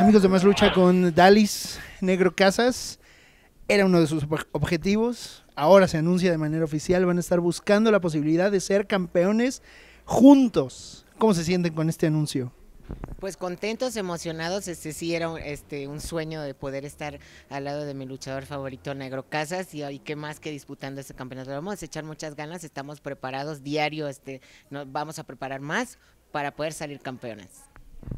Amigos de Más Lucha con Dalis Negro Casas. Era uno de sus objetivos. Ahora se anuncia de manera oficial. Van a estar buscando la posibilidad de ser campeones juntos. ¿Cómo se sienten con este anuncio? Pues contentos, emocionados, este sí era un, este, un sueño de poder estar al lado de mi luchador favorito Negro Casas y, hoy qué más que disputando este campeonato. Vamos a echar muchas ganas, estamos preparados diario, este, nos vamos a preparar más para poder salir campeones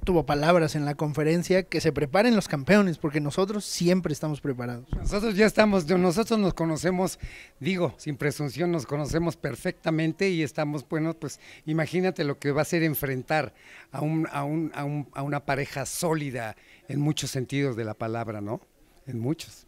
tuvo palabras en la conferencia, que se preparen los campeones, porque nosotros siempre estamos preparados. Nosotros ya estamos, nosotros nos conocemos, digo, sin presunción, nos conocemos perfectamente y estamos, bueno, pues imagínate lo que va a ser enfrentar a, a, un, a, un, a una pareja sólida en muchos sentidos de la palabra, ¿no? En muchos.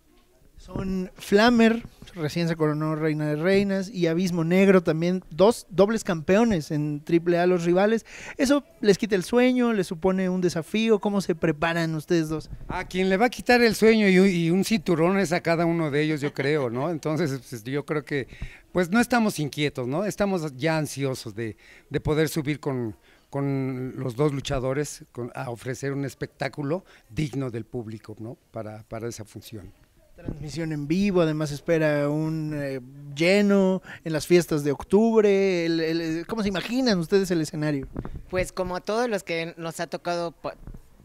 Son Flamer, recién se coronó Reina de Reinas, y Abismo Negro también, dos dobles campeones en triple A los rivales. ¿Eso les quita el sueño? ¿Les supone un desafío? ¿Cómo se preparan ustedes dos? A quien le va a quitar el sueño y, un cinturón es a cada uno de ellos, yo creo, ¿no? Entonces, pues, yo creo que, pues no estamos inquietos, ¿no? Estamos ya ansiosos de, poder subir con, los dos luchadores a ofrecer un espectáculo digno del público, ¿no? para esa función misión en vivo, además espera un eh, lleno en las fiestas de octubre. ¿Cómo se imaginan ustedes el escenario? Pues como a todos los que nos ha tocado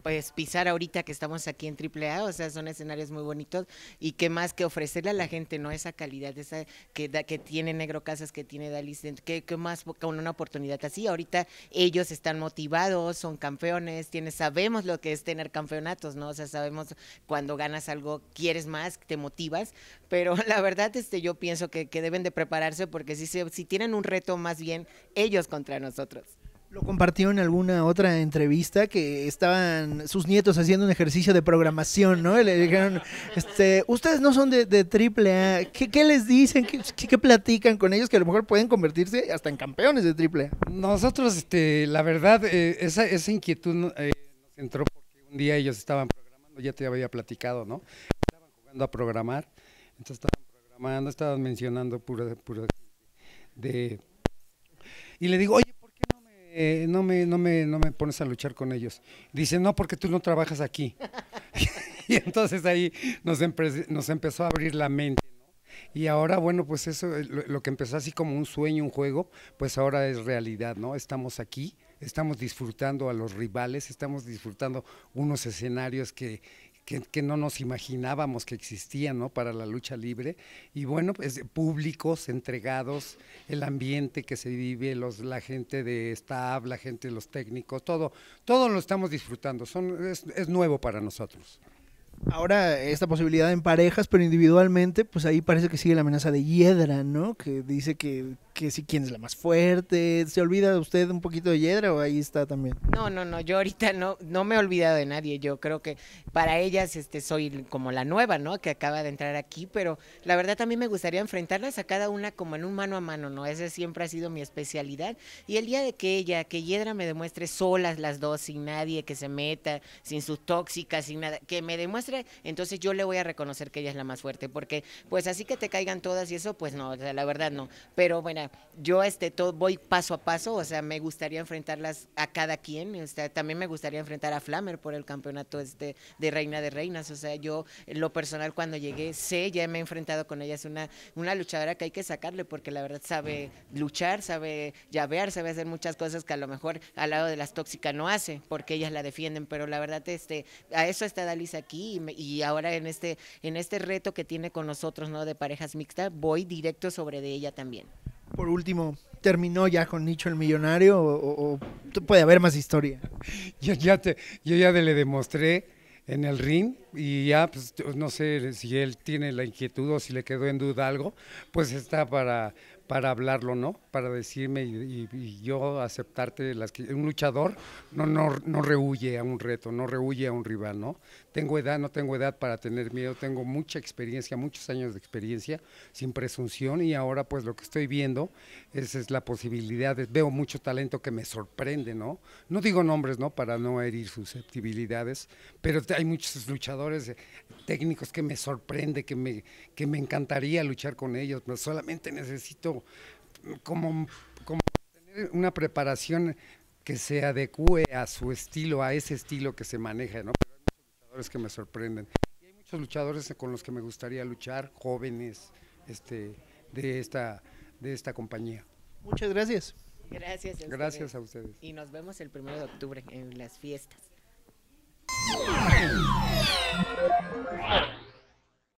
pues pisar ahorita que estamos aquí en AAA, o sea, son escenarios muy bonitos y qué más que ofrecerle a la gente, ¿no? Esa calidad, esa que, que tiene Negro Casas, que tiene Dalí, ¿qué más con una oportunidad así, ahorita ellos están motivados, son campeones, tiene sabemos lo que es tener campeonatos, ¿no? O sea, sabemos cuando ganas algo, quieres más, te motivas, pero la verdad, este, yo pienso que, que deben de prepararse porque si, si tienen un reto más bien ellos contra nosotros. Lo compartió en alguna otra entrevista que estaban sus nietos haciendo un ejercicio de programación, ¿no? Y le dijeron, este, ustedes no son de, triple A, ¿Qué, les dicen? ¿Qué, platican con ellos que a lo mejor pueden convertirse hasta en campeones de triple Nosotros, este, la verdad, eh, esa, inquietud eh, nos entró porque un día ellos estaban programando, ya te había platicado, ¿no? Estaban jugando a programar, entonces estaban programando, estaban mencionando pura, pura de... Y le digo, oye, eh, no, me, no, me, no me pones a luchar con ellos. Dice, no, porque tú no trabajas aquí. y entonces ahí nos, nos empezó a abrir la mente. Y ahora, bueno, pues eso, eh, lo, que empezó así como un sueño, un juego, pues ahora es realidad, ¿no? Estamos aquí, estamos disfrutando a los rivales, estamos disfrutando unos escenarios que, que, no nos imaginábamos que existía, ¿no? para la lucha libre. Y bueno, pues públicos, entregados, el ambiente que se vive, los, la gente de staff, la gente de los técnicos, todo, todo lo estamos disfrutando. Son, es, nuevo para nosotros. Ahora esta posibilidad en parejas, pero individualmente, pues ahí parece que sigue la amenaza de Hiedra, ¿no? Que dice que que si quién es la más fuerte, ¿se olvida usted un poquito de Yedra o ahí está también? No, no, no, yo ahorita no, no me he olvidado de nadie, yo creo que para ellas este, soy como la nueva, ¿no? Que acaba de entrar aquí, pero la verdad también me gustaría enfrentarlas a cada una como en un mano a mano, ¿no? Esa siempre ha sido mi especialidad y el día de que ella, que Yedra me demuestre solas las dos, sin nadie que se meta, sin sus tóxicas, sin nada, que me demuestre, entonces yo le voy a reconocer que ella es la más fuerte, porque pues así que te caigan todas y eso, pues no, la verdad no, pero bueno, yo este, todo, voy paso a paso, o sea, me gustaría enfrentarlas a cada quien, también me gustaría enfrentar a Flamer por el campeonato este, de Reina de Reinas, o sea, yo lo personal cuando llegué sé, ya me he enfrentado con ella, es una, una luchadora que hay que sacarle porque la verdad sabe luchar, sabe llavear, sabe hacer muchas cosas que a lo mejor al lado de las tóxicas no hace, porque ellas la defienden, pero la verdad este, a eso está Dalisa aquí y, y ahora en este, en este reto que tiene con nosotros, ¿no? De parejas mixtas, voy directo sobre de ella también por último, terminó ya con Nicho el Millonario o, puede haber más historia? Yo ya, te, yo ya le demostré en el ring y ya, pues, no sé si él tiene la inquietud o si le quedó en duda algo, pues está para para hablarlo, ¿no? Para decirme y, yo aceptarte las que un luchador no, no, no rehuye a un reto, no rehuye a un rival, ¿no? Tengo edad, no tengo edad para tener miedo, tengo mucha experiencia, muchos años de experiencia, sin presunción y ahora pues lo que estoy viendo es, la posibilidad, veo mucho talento que me sorprende, ¿no? No digo nombres, ¿no? Para no herir susceptibilidades, pero hay muchos luchadores eh, técnicos que me sorprende, que me, que me encantaría luchar con ellos, pero solamente necesito como, como tener una preparación que se adecue a su estilo, a ese estilo que se maneja, ¿no? Pero hay muchos luchadores que me sorprenden. Y hay muchos luchadores con los que me gustaría luchar, jóvenes, este, de esta, de esta compañía. Muchas gracias. Gracias. A gracias a ustedes. Y nos vemos el primero de octubre en las fiestas.